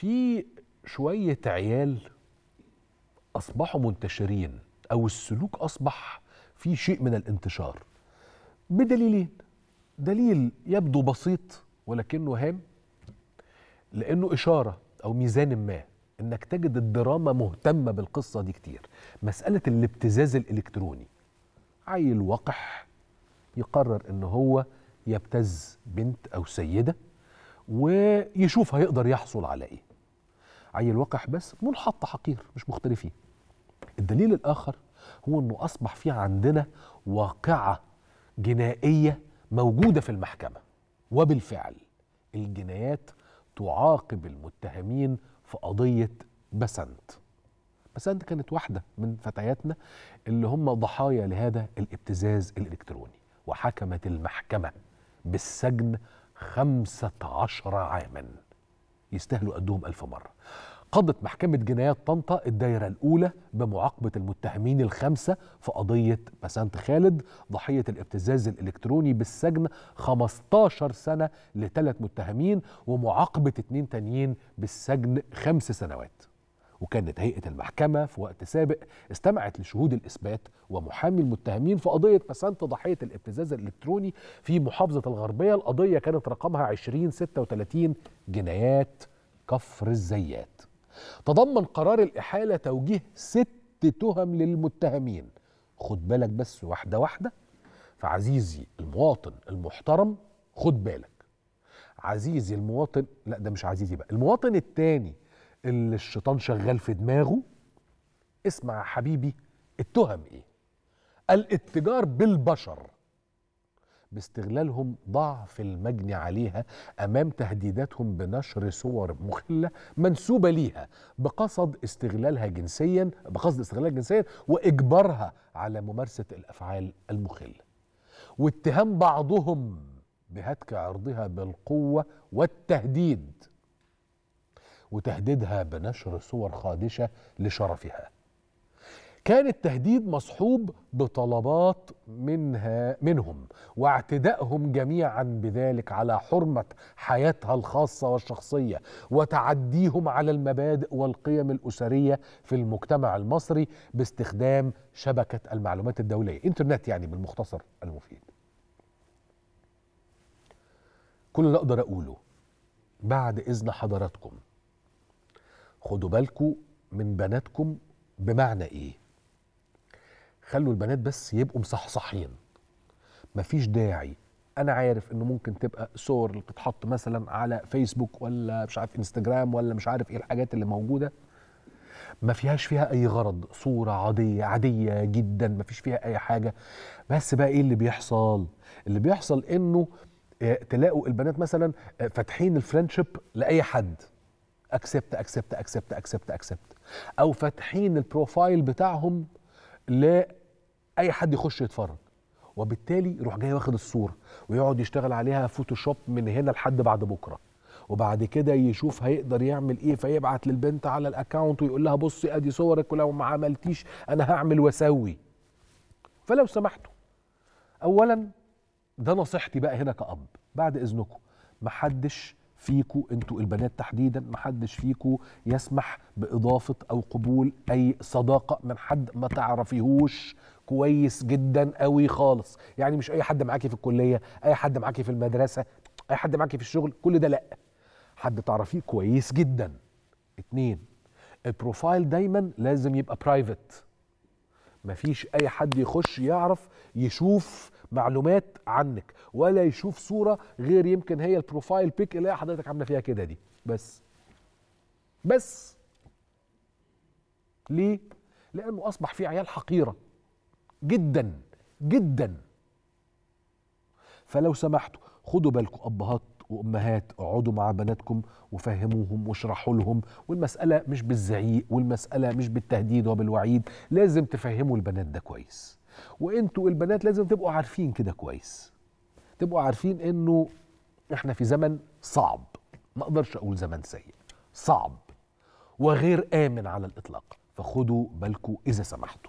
في شويه عيال اصبحوا منتشرين او السلوك اصبح فيه شيء من الانتشار بدليلين دليل يبدو بسيط ولكنه هام لانه اشاره او ميزان ما انك تجد الدراما مهتمه بالقصه دي كتير مساله الابتزاز الالكتروني عيل وقح يقرر ان هو يبتز بنت او سيده ويشوف هيقدر يحصل على ايه عيل وقح بس منحط حقير مش مختلفين الدليل الاخر هو انه اصبح في عندنا واقعه جنائيه موجوده في المحكمه وبالفعل الجنايات تعاقب المتهمين في قضيه بسنت بسنت كانت واحده من فتياتنا اللي هم ضحايا لهذا الابتزاز الالكتروني وحكمت المحكمه بالسجن خمسة عشر عاما يستاهلوا قدهم ألف مرة قضت محكمة جنايات طنطا الدايرة الأولى بمعاقبة المتهمين الخمسة في قضية بسنت خالد ضحية الابتزاز الإلكتروني بالسجن 15 سنة لثلاث متهمين ومعاقبة اتنين تانيين بالسجن خمس سنوات وكانت هيئة المحكمة في وقت سابق استمعت لشهود الإثبات ومحامي المتهمين في قضية فسنت ضحية الابتزاز الإلكتروني في محافظة الغربية القضية كانت رقمها 2036 جنايات كفر الزيات تضمن قرار الإحالة توجيه ست تهم للمتهمين خد بالك بس واحدة واحدة فعزيزي المواطن المحترم خد بالك عزيزي المواطن لا ده مش عزيزي بقى المواطن التاني اللي الشيطان شغال في دماغه اسمع يا حبيبي التهم ايه الاتجار بالبشر باستغلالهم ضعف المجن عليها امام تهديداتهم بنشر صور مخله منسوبه ليها بقصد استغلالها جنسيا بقصد استغلالها جنسيا واجبارها على ممارسه الافعال المخله واتهام بعضهم بهتك عرضها بالقوه والتهديد وتهديدها بنشر صور خادشه لشرفها كان التهديد مصحوب بطلبات منها منهم واعتدائهم جميعا بذلك على حرمه حياتها الخاصه والشخصيه وتعديهم على المبادئ والقيم الاسريه في المجتمع المصري باستخدام شبكه المعلومات الدوليه انترنت يعني بالمختصر المفيد كل اللي اقدر اقوله بعد اذن حضراتكم خدوا بالكم من بناتكم بمعنى ايه خلوا البنات بس يبقوا مصحصحين مفيش داعي انا عارف انه ممكن تبقى صور اللي بتتحط مثلا على فيسبوك ولا مش عارف انستجرام ولا مش عارف ايه الحاجات اللي موجوده ما فيهاش فيها اي غرض صوره عاديه عاديه جدا ما فيش فيها اي حاجه بس بقى ايه اللي بيحصل اللي بيحصل انه آه، تلاقوا البنات مثلا آه، فاتحين الفرنشيب لاي حد اكسبت اكسبت اكسبت اكسبت اكسبت او فاتحين البروفايل بتاعهم لاي حد يخش يتفرج وبالتالي يروح جاي واخد الصوره ويقعد يشتغل عليها فوتوشوب من هنا لحد بعد بكره وبعد كده يشوف هيقدر يعمل ايه فيبعت للبنت على الاكونت ويقول لها بصي ادي صورك ولو ما عملتيش انا هعمل واسوي فلو سمحتوا اولا ده نصيحتي بقى هنا كأب بعد اذنكم محدش فيكو انتوا البنات تحديدا محدش فيكو يسمح باضافه او قبول اي صداقه من حد ما تعرفيهوش كويس جدا قوي خالص يعني مش اي حد معاكي في الكليه اي حد معاكي في المدرسه اي حد معاكي في الشغل كل ده لا حد تعرفيه كويس جدا اتنين البروفايل دايما لازم يبقى برايفت مفيش اي حد يخش يعرف يشوف معلومات عنك ولا يشوف صوره غير يمكن هي البروفايل بيك اللي حضرتك عامله فيها كده دي بس بس ليه لانه اصبح في عيال حقيره جدا جدا فلو سمحتوا خدوا بالكم ابهات وامهات اقعدوا مع بناتكم وفهموهم واشرحوا لهم والمساله مش بالزعيق والمساله مش بالتهديد وبالوعيد لازم تفهموا البنات ده كويس وانتوا البنات لازم تبقوا عارفين كده كويس تبقوا عارفين انه احنا في زمن صعب ما اقدرش اقول زمن سيء صعب وغير امن على الاطلاق فخدوا بالكم اذا سمحتوا